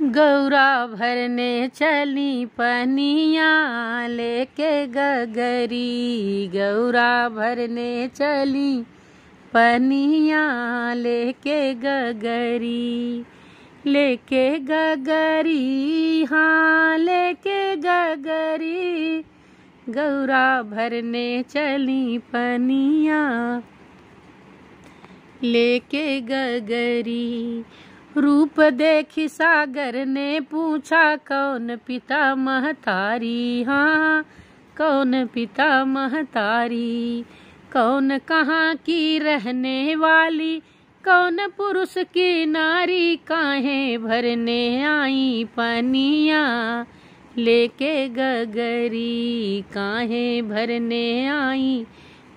गौरा भरने चली पनिया लेके गगरी गौरा भरने चली पनिया लेके गगरी लेके गगरी हाँ लेके गगरी गौरा भरने चली पनिया लेके गगरी रूप देखी सागर ने पूछा कौन पिता महतारी हाँ कौन पिता महतारी कौन कहाँ की रहने वाली कौन पुरुष की नारी काहे भरने आई पनिया लेके गगरी काहे भरने आई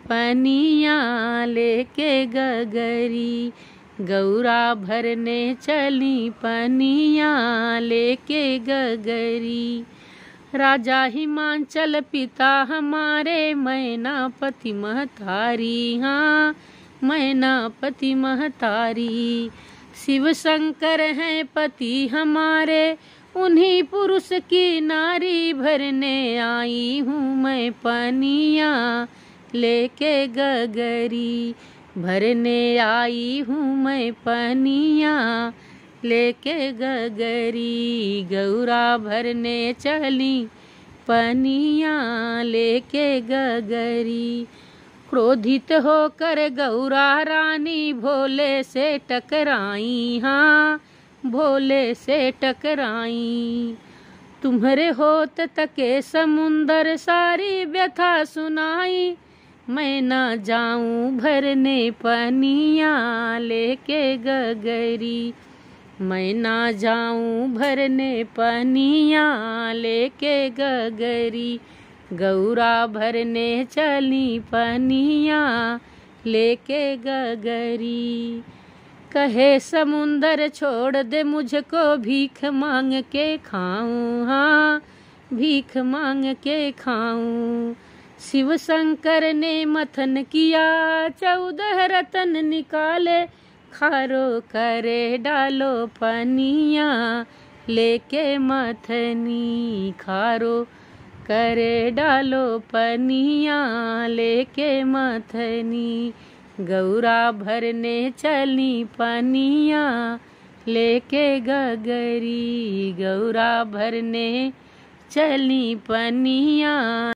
पनिया लेके गगरी गौरा भरने चली पनिया लेके गगरी राजा हिमांचल पिता हमारे मैना पति महतारी हाँ मैना पति महतारी शिव शंकर हैं पति हमारे उन्हीं पुरुष की नारी भरने आई हूँ मैं पनिया लेके गगरी भरने आई हूँ मैं पनिया लेके गगरी गौरा भरने चली पनिया लेके गगरी क्रोधित होकर गौरा रानी भोले से टकराई हाँ भोले से टकराई तुम्हारे होत तके समुंदर सारी व्यथा सुनाई मैं ना जाऊं भरने पनिया लेके गगरी मैं ना जाऊं भरने पनिया लेके गगरी गौरा भरने चली पनिया लेके गगरी कहे समुंदर छोड़ दे मुझको भीख मांग के खाऊं हाँ भीख मांग के खाऊं शिव शंकर ने मथन किया चौदह रतन निकाले खारो करे डालो पनिया लेके मथनी खारो करे डालो पनिया लेके मथनी गौरा भरने चली पनिया लेके गगरी गौरा भरने चली पनिया